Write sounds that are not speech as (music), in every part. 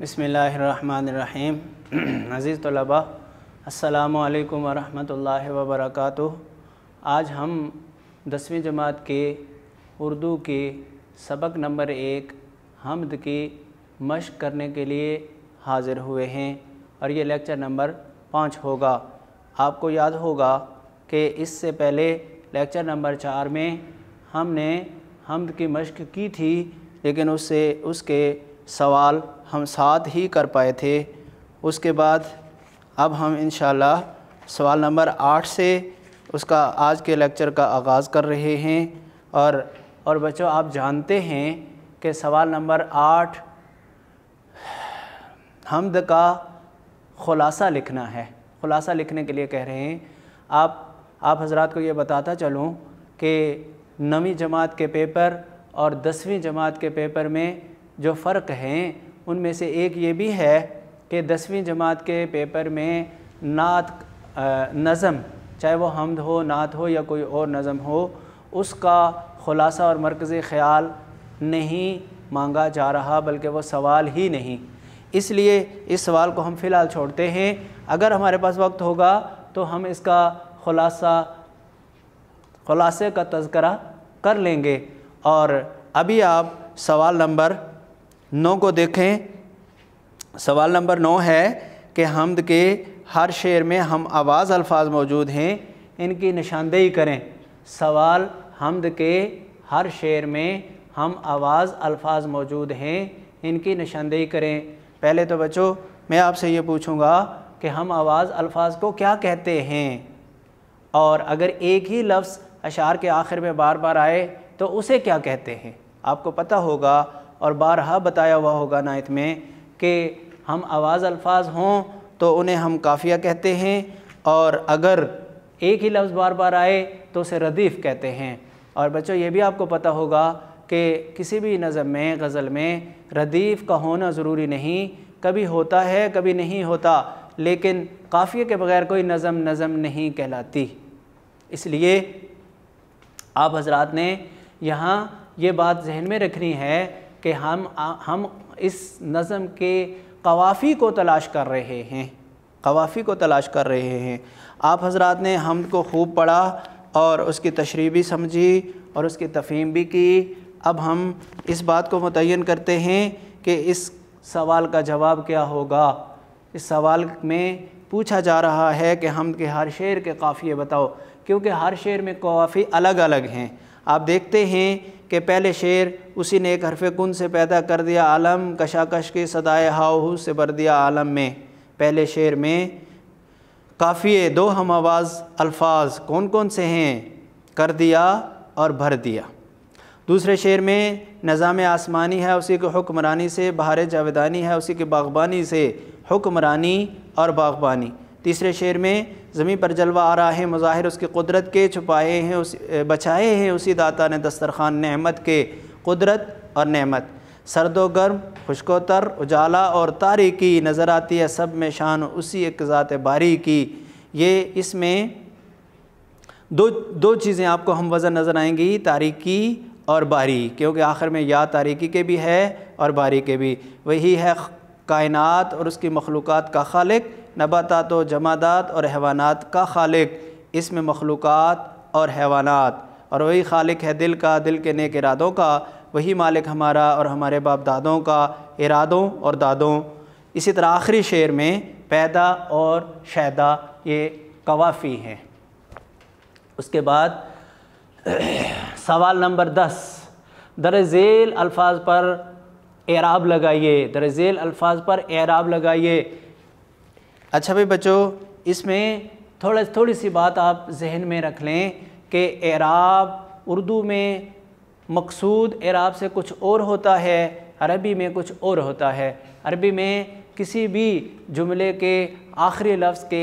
बसमीम (clears throat) अज़ीज़ तलबा अलकम वरम् वबरक आज हम दसवीं जमात के उर्दू के सबक नंबर एक हमद की मश्क करने के लिए हाज़िर हुए हैं और ये लेक्चर नंबर पाँच होगा आपको याद होगा कि इससे पहले लेक्चर नंबर चार में हमने हमद की मश्क की थी लेकिन उससे उसके सवाल हम साथ ही कर पाए थे उसके बाद अब हम इन सवाल नंबर आठ से उसका आज के लेक्चर का आगाज़ कर रहे हैं और और बच्चों आप जानते हैं कि सवाल नंबर आठ हमद का ख़ुलासा लिखना है ख़ुलासा लिखने के लिए कह रहे हैं आप आप हजरात को ये बताता चलूँ कि नवी जमात के पेपर और दसवीं जमात के पेपर में जो फ़र्क हैं उनमें से एक ये भी है कि दसवीं जमात के पेपर में नात नज़म चाहे वो हमद हो नात हो या कोई और नज़म हो उसका ख़ुलासा और मरकज़ ख़्याल नहीं मांगा जा रहा बल्कि वो सवाल ही नहीं इसलिए इस सवाल को हम फ़िलहाल छोड़ते हैं अगर हमारे पास वक्त होगा तो हम इसका ख़ुलासा ख़ुलासे का तस्करा कर लेंगे और अभी आप सवाल नंबर नौ को देखें सवाल नंबर नौ है कि हमद के हर शेर में हम आवाज़ अल्फाज मौजूद हैं इनकी निशानदेही करें सवाल हमद के हर शेर में हम आवाज़ अल्फाज मौजूद हैं इनकी निशानदेही करें पहले तो बच्चों मैं आपसे ये पूछूंगा कि हम आवाज़ अल्फाज को क्या कहते हैं और अगर एक ही लफ्ज़ अशार के आखिर में बार बार आए तो उसे क्या कहते हैं आपको पता होगा और बारहा बताया हुआ होगा नायत में कि हम आवाज़ अल्फाज हों तो उन्हें हम काफ़िया कहते हैं और अगर एक ही लफ्ज़ बार बार आए तो उसे रदीफ़ कहते हैं और बच्चों ये भी आपको पता होगा कि किसी भी नज़म में गज़ल में रदीफ़ का होना ज़रूरी नहीं कभी होता है कभी नहीं होता लेकिन काफ़िए के बगैर कोई नज़म नज़म नहीं कहलाती इसलिए आप हजरात ने यहाँ ये बात जहन में रखनी है कि हम हम इस नज़म के कवाफ़ी को तलाश कर रहे हैं कवाफ़ी को तलाश कर रहे हैं आप हजरात ने हम को खूब पढ़ा और उसकी तशरी भी समझी और उसकी तफहीम भी की अब हम इस बात को मुतन करते हैं कि इस सवाल का जवाब क्या होगा इस सवाल में पूछा जा रहा है कि हम के हर शेर के काफ़िए बताओ क्योंकि हर शेर में काफ़ी अलग अलग हैं आप देखते हैं कि पहले शेर उसी ने एक हरफ गुन से पैदा कर दिया आलम कशाकश के सदाए हू से भर दिया आलम में पहले शेर में काफ़िए दो हम आवाज़ अल्फाज कौन कौन से हैं कर दिया और भर दिया दूसरे शेर में निज़ाम आसमानी है उसी की हुक्मरानी से बाहर जावेदानी है उसी की बागबानी से हुक्मरानी और बागबानी तीसरे शेर में ज़मीन पर जलवा आ रहा है मज़ाहिर उसकी कुदरत के छुपाए हैं उस बचाए हैं उसी दाता ने दस्तरखान नहमत के कुदरत और नहमत सर्द गर्म खुशकोतर उजाला और तारीकी नज़र आती है सब में शान उसी एक ज़ात बारी की ये इसमें दो दो चीज़ें आपको हम वज़न नज़र आएंगी तारीकी और बारी क्योंकि आखिर में या तारीकी के भी है और बारी के भी वही है कायनात और उसकी मखलूक़ात का खालिक नबातात व जमादात और हैवानात का खालिक इसमें मखलूक़ और हैवानात और वही खालिक है दिल का दिल के नेक इरादों का वही मालिक हमारा और हमारे बाप दादों का इरादों और दादों इसी तरह आखिरी शेर में पैदा और शैदा ये कवाफ़ी हैं उसके बाद (clears throat) सवाल नंबर दस दर झेल अल्फाज पर एराब लगाइए दर झेल अल्फाज पर एराब लगाइए अच्छा भाई बच्चों इसमें थोड़ा थोड़ी सी बात आप जहन में रख लें कि एराब उर्दू में मकसूद एराब से कुछ और होता है अरबी में कुछ और होता है अरबी में किसी भी जुमले के आखिरी लफ्ज़ के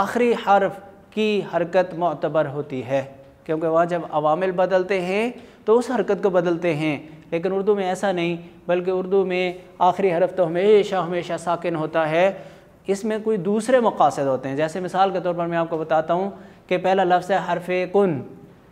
आखिरी हर्फ की हरकत मतबर होती है क्योंकि वहाँ जब अवामिल बदलते हैं तो उस हरकत को बदलते हैं लेकिन उर्दू में ऐसा नहीं बल्कि उर्दू में आखिरी हरफ तो हमेशा हमेशा साकिन होता है इसमें कोई दूसरे मकासद होते हैं जैसे मिसाल के तौर पर मैं आपको बताता हूँ कि पहला लफ्ज़ है हरफ कन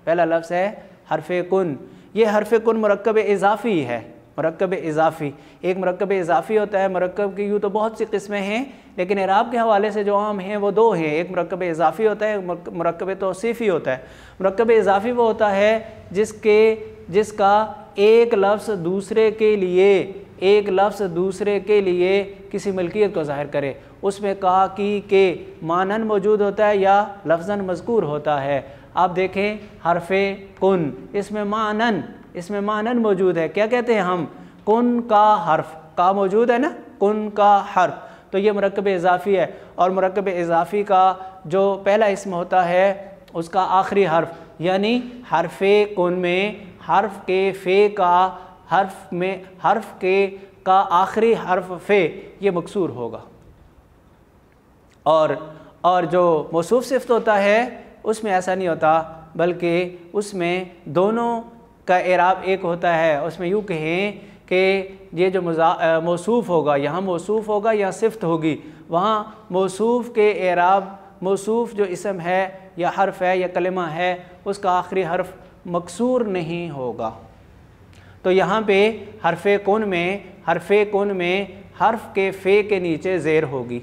पहला लफ्ज़ है हरफ कन ये हरफ कन मरकब इजाफ़ी है मरकब इजाफ़ी एक मरकब इजाफ़ी होता है मरकब की यूँ तो बहुत सी किस्में हैं लेकिन इराब के हवाले से जो आम हैं वो दो हैं एक मरकब इजाफ़ी होता है मरकब तोसीफ़ी होता है मरकब इजाफ़ी वो होता है जिसके जिसका एक लफ्ज़ दूसरे के लिए एक लफ्ज़ दूसरे के लिए किसी मलकियत को ज़ाहिर करे उसमें कहा कि के मानन मौजूद होता है या लफजन मजकूर होता है आप देखें हरफ कन इसमें मानन इसमें मानन मौजूद है क्या कहते हैं हम कन का हर्फ का मौजूद है ना कन का हर्फ तो ये मरकब इजाफ़ी है और मरकब इजाफ़ी का जो पहला इसम होता है उसका आखिरी हर्फ यानी हरफे कन में हर्फ के फ़े का हर्फ में हर्फ के का आखिरी हर्फ फ़े ये मकसूर होगा और और जो मौसू सिफ्त होता है उसमें ऐसा नहीं होता बल्कि उसमें दोनों का एराब एक होता है उसमें यूँ कहें कि ये जो मौसू होगा यहाँ मौसू होगा या सिफ्त होगी वहाँ मौसू के एराब मौसू जो इसम है या हर्फ है या कलमा है उसका आखिरी हर्फ मकसूर नहीं होगा तो यहाँ पे हरफ़ कौन में हरफ़ कौन में हर्फ के फ़े के नीचे ज़ेर होगी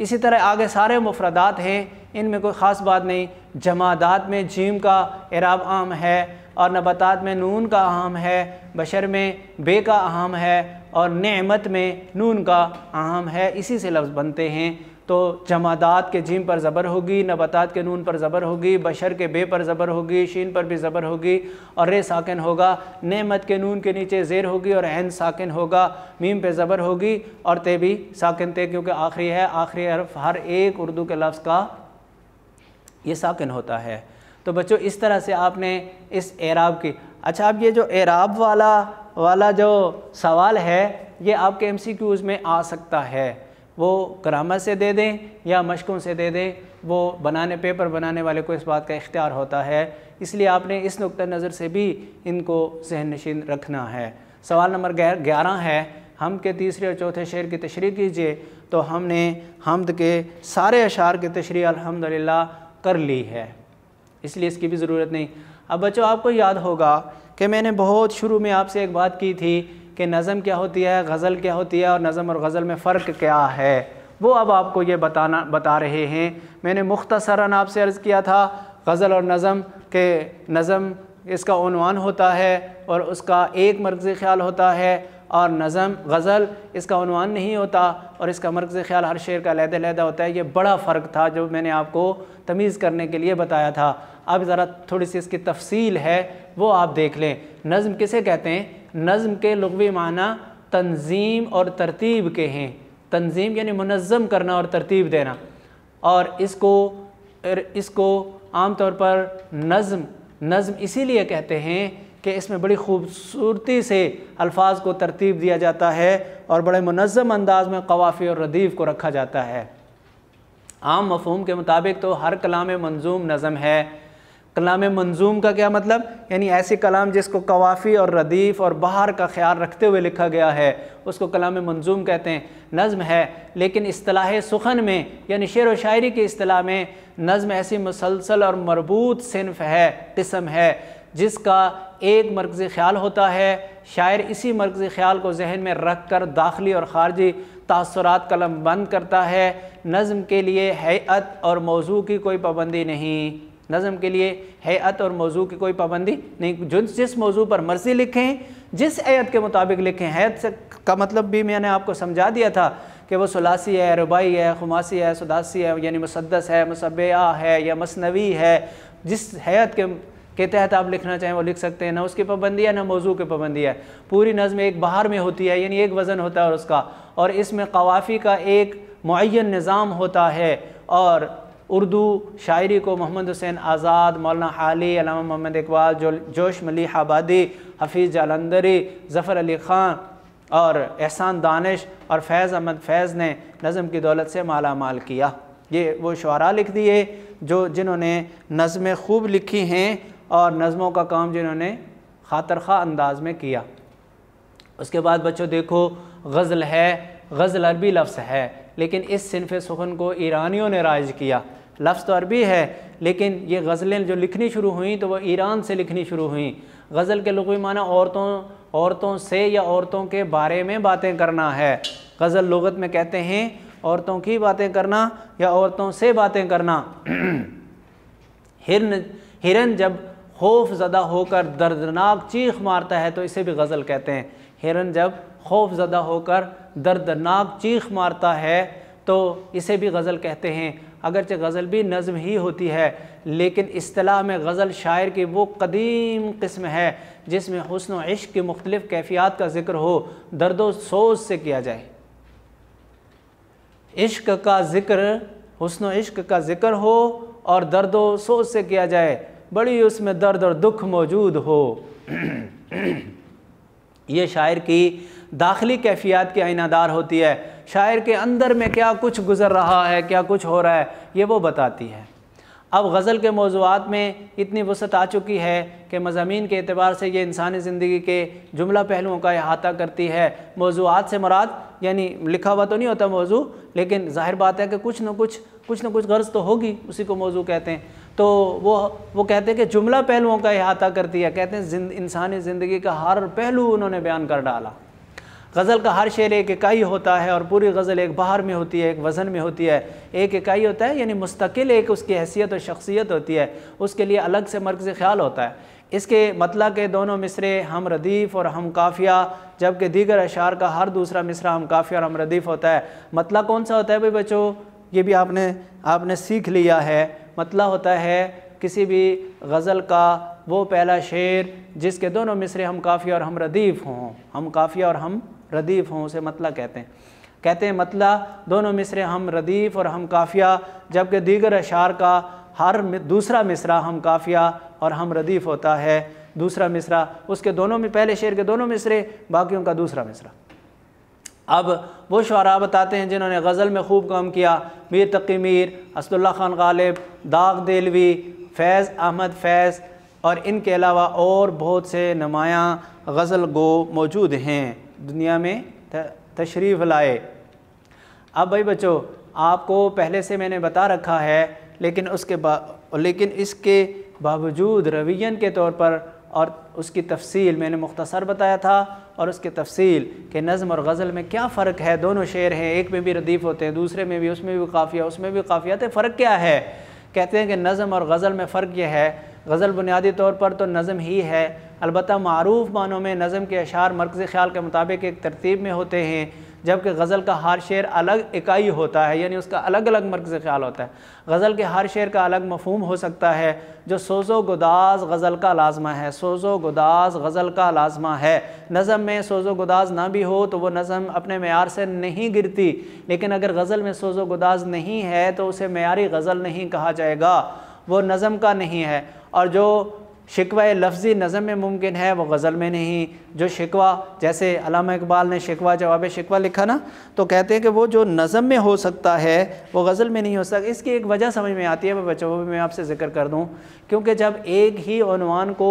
इसी तरह आगे सारे मुफरदात हैं इनमें कोई ख़ास बात नहीं जमादात में जीम का इराब आम है और नबातात में नून का अहम है बशर में बे का अहम है और नमत में नून का अहम है इसी से लफ्ज़ बनते हैं तो जमादात के जिम पर ज़बर होगी नबातात के नून पर ज़बर होगी बशर के बे पर ज़बर होगी शीन पर भी ज़बर होगी और रे साकिन होगा नेमत के नून के नीचे ज़ेर होगी और एन साकिन होगा मीम पे ज़बर होगी और ते भी साकिन ते क्योंकि आखिरी है आखिरी हरफ हर एक उर्दू के लफ्ज़ का ये साकिन होता है तो बच्चों इस तरह से आपने इस एराब की अच्छा अब ये जो एराब वाला वाला जो सवाल है ये आपके एम में आ सकता है वो करामत से दे दें या मशकों से दे दें वो बनाने पेपर बनाने वाले को इस बात का इख्तियार होता है इसलिए आपने इस नुक़ नज़र से भी इनको जहन नशीन रखना है सवाल नंबर ग्यारह है हम के तीसरे और चौथे शेर की तशरी कीजिए तो हमने हमद के सारे अशार की तशरी अलहमदिल्ला कर ली है इसलिए इसकी भी ज़रूरत नहीं अब बच्चों आपको याद होगा कि मैंने बहुत शुरू में आपसे एक बात की थी कि नज़म क्या होती है गज़ल क्या होती है और नज़म और गज़ल में फ़र्क क्या है वो अब आपको ये बताना बता रहे हैं मैंने मुख्तसरा आपसे अर्ज़ किया था गज़ल और नज़म के नज़म इसका उनवान होता है और उसका एक मर्कज़ ख्याल होता है और नज़म गज़ल इसका उनवान नहीं होता और इसका मर्कज़ ख्याल हर शेर का लहदा लहदा होता है ये बड़ा फ़र्क था जो मैंने आपको तमीज़ करने के लिए बताया था अब ज़रा थोड़ी सी इसकी तफसील है वो आप देख लें नज़म किसे कहते हैं नज़म के लगवी माना तंज़ीम और तरतीब के हैं तंज़ीम यानी मनज़म करना और तरतीब देना और इसको इसको आम तौर पर नज़म नज़म इसीलिए कहते हैं कि इसमें बड़ी खूबसूरती से अल्फाज को तरतीब दिया जाता है और बड़े मनज़म अंदाज में कवाफ़ी और रदीफ़ को रखा जाता है आम मफहम के मुताबिक तो हर कलाम मंजूम नज़म है कलाम मंजूम का क्या मतलब यानी ऐसे कलाम जिसको कवाफ़ी और रदीफ़ और बाहर का ख्याल रखते हुए लिखा गया है उसको कलाम मंजूम कहते हैं नज़म है लेकिन असलाह सुखन में यानी शेर व शायरी की असलाह में नज़म ऐसी मुसलसल और मरबूत सिनफ है किस्म है जिसका एक मरकज़ी ख्याल होता है शायर इसी मरकज़ी ख्याल को जहन में रख कर दाखिली और ख़ारजी तसरत कलम बंद करता है नज़म के लिए हैत और मौजू की कोई पाबंदी नहीं नज़म के लिए हैत और मौजू की कोई पाबंदी नहीं जो जिस मौजू पर मर्जी लिखें जिस ऐत के मुताबिक लिखें हैत से का मतलब भी मैंने आपको समझा दिया था कि वह सलासी है रुबाई है खुमासी है सदासी है यानी मुसदस है मुसबा है या मसनवी है जिस हैत के के तहत आप लिखना चाहें वो लिख सकते हैं ना उसकी पाबंदी है ना मौजू की पाबंदी है पूरी नज़म एक बाहर में होती है यानी एक वज़न होता है और उसका और इसमें कवाफ़ी का एक मुन निज़ाम होता है और उर्दू शायरी को मोहम्मद हुसैन आज़ाद मौलाना हाली अलामा मोहम्मद इकबाल जो जोश मली आबादी हफीज़ जालंदरी ज़फ़र अली ख़ान और एहसान दानिश और फैज़ अहमद फैज़ ने नज़म की दौलत से माला माल किया ये वो शुरा लिख दिए जो जिन्होंने नज़में खूब लिखी हैं और नज़मों का काम जिन्होंने खातर खा अंदाज में किया उसके बाद बच्चों देखो गज़ल है गज़ल अरबी लफ्स है लेकिन इस सिनफ सुखन को ईरानियों ने राज किया लफ्ज़ तो अरबी है लेकिन ये गज़लें जो लिखनी शुरू हुई तो वह ईरान से लिखनी शुरू हुई गज़ल के लगवी माना औरतों औरतों से या औरतों के बारे में बातें करना है गज़ल लगत में कहते हैं औरतों की बातें करना या औरतों से बातें करना (clears throat) हिरन हिरन जब खौफ ज़दा होकर दर्दनाक चीख मारता है तो इसे भी गज़ल कहते हैं हिरन जब खौफ ज़दा होकर दर्दनाक चीख मारता है तो इसे भी गज़ल कहते हैं अगरचे गज़ल भी नज़म ही होती है लेकिन असलाह में गज़ल शायर की वो कदीम किस्म है जिसमें हसन इश्क की मुख्तलिफ़ कैफियात का ज़िक्र हो दर्द सोज से किया जाए इश्क का ज़िक्र हसन इश्क का ज़िक्र हो और दर्द सोज से किया जाए बड़ी उसमें दर्द और दुख मौजूद हो (clears throat) ये शायर की दाखिली कैफियत की आइनादार होती है शायर के अंदर में क्या कुछ गुज़र रहा है क्या कुछ हो रहा है ये वो बताती है अब गज़ल के मौजूद में इतनी वसत आ चुकी है कि मजामी के अतबार से ये इंसानी ज़िंदगी के जुमला पहलुओं का अहाता करती है मौजूद से मराद यानी लिखा हुआ तो नहीं होता मौजू लेकिन जाहिर बात है कि कुछ न कुछ कुछ न कुछ गर्ज तो होगी उसी को मौजू कहते हैं तो वो वो कहते हैं कि जुमला पहलुओं का अहाता करती है कहते हैं इंसानी ज़िंदगी का हर पहलू उन्होंने बयान कर डाला गज़ल का हर शेर एक इकाई होता है और पूरी गज़ल एक बाहर में होती है एक वज़न में होती है एक इकाई होता है यानी मुस्तकिल एक उसकी हैसियत और शख्सियत होती है उसके लिए अलग से मरकज़ ख्याल होता है इसके मतला के दोनों मिसरे हम रदीफ़ और हम काफ़िया जबकि दीगर अशार का हर दूसरा मिसरा हम काफ़िया और हम रदीफ़ होता है मतला कौन सा होता है भाई बच्चों ये भी आपने आपने सीख लिया है मतला होता है किसी भी गज़ल का वो पहला शेर जिसके दोनों मिसरे हम काफ़िया और हम रदीफ़ हों हम काफ़िया और हम रदीफ़ हों उसे मतला कहते हैं कहते हैं मतला दोनों मिसरे हम रदीफ़ और हम काफ़िया जबकि दीगर अशार का हर दूसरा मिसरा हम काफ़िया और हम रदीफ़ होता है दूसरा मिसरा उसके दोनों में पहले शेर के दोनों मिसरे बाकियों का दूसरा मिसरा अब वो शुरा बताते हैं जिन्होंने गज़ल में खूब काम किया मीर तकी मीर असदुल्ला ख़ान गालिब दाग देलवी फैज़ अहमद फैज़ और इनके अलावा और बहुत से नुमायाँ गज़ल गो मौजूद हैं दुनिया में तशरीफ़ लाए अब भाई बच्चों आपको पहले से मैंने बता रखा है लेकिन उसके बा लेकिन इसके बावजूद रवैन के तौर पर और उसकी तफसील मैंने मुख्तसर बताया था और उसके तफसील के नज़म और गज़ल में क्या फ़र्क है दोनों शेर हैं एक में भी रदीफ़ होते हैं दूसरे में भी उसमें भी काफ़िया उसमें भी काफ़ियात फ़र्क क्या है कहते हैं कि नज़म और गज़ल में फ़र्क यह है गज़ल बुनियादी तौर पर तो नज़म ही है अलबत् मरूफ मानों में नज़म के अशार मरकज़ ख्याल के मुताबिक एक तरतीब में होते हैं जबकि गज़ल का हर शेर अलग इकाई होता है यानी उसका अलग अलग मरकज़ ख्याल होता है गज़ल के हर शेर का अलग मफहम हो सकता है जो सोज़ो गुदाज गज़ल का लाजमा है सोज़ो गुदाज गज़ल का लाजमा है नज़म में सोज़ो गुदाज ना भी हो तो वह नज़म अपने मैार से नहीं गिरती लेकिन अगर गज़ल में सोज़ो गुदाज नहीं है तो उसे मैारी गज़ल नहीं कहा जाएगा वो नज़म का नहीं है और जो शिकवा लफ्ज़ी नज़म में मुमकिन है वो गज़ल में नहीं जो शिकवा जैसे अलामा इकबाल ने शिकवा जवाब शिकवा लिखा ना तो कहते हैं कि वो जो नज़म में हो सकता है वो गज़ल में नहीं हो सकता इसकी एक वजह समझ में आती है मैं बच्चों में आपसे ज़िक्र कर दूँ क्योंकि जब एक ही अनवान को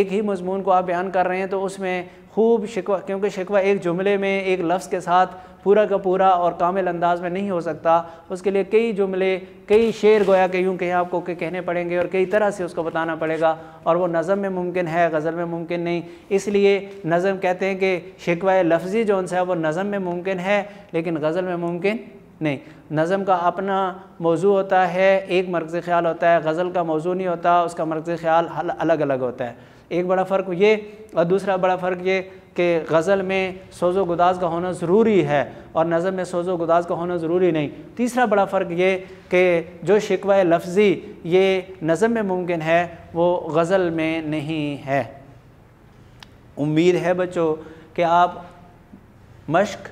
एक ही मजमून को आप बयान कर रहे हैं तो उसमें खूब शिकवा क्योंकि शिकवा एक जुमले में एक लफ्ज़ के साथ पूरा का पूरा और कामिल अंदाज में नहीं हो सकता उसके लिए कई जुमले कई शेर गोया के यूँ कहीं आपको के कहने पड़ेंगे और कई तरह से उसको बताना पड़ेगा और वो नज़म में मुमकिन है गज़ल में मुमकिन नहीं इसलिए नज़म कहते हैं कि शिकवा लफ्ज़ी जो उनसे है वो नज़म में मुमकिन है लेकिन गज़ल में मुमकिन नहीं नज़म का अपना मौजू होता है एक मर्कज़ ख्याल होता है गज़ल का मौजू नहीं होता उसका मर्कज़ ख्याल अलग अलग होता है एक बड़ा फ़र्क ये और दूसरा बड़ा फ़र्क ये कि गज़ल में सोज़ो गुदाज का होना ज़रूरी है और नज़म में सोज़ो गुदाज का होना ज़रूरी नहीं तीसरा बड़ा फ़र्क ये कि जो शिकवा लफ्ज़ी ये नज़म में मुमकिन है वो गज़ल में नहीं है उम्मीद है बच्चों कि आप मश्क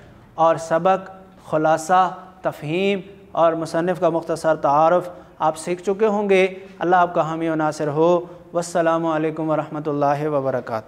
और सबक ख़ुलासा तफहीम और मुसनफ़ का मुख्तसर तारफ़ आप सीख चुके होंगे अल्लाह आपका हामी नासर हो वालकम वरहमल वर्का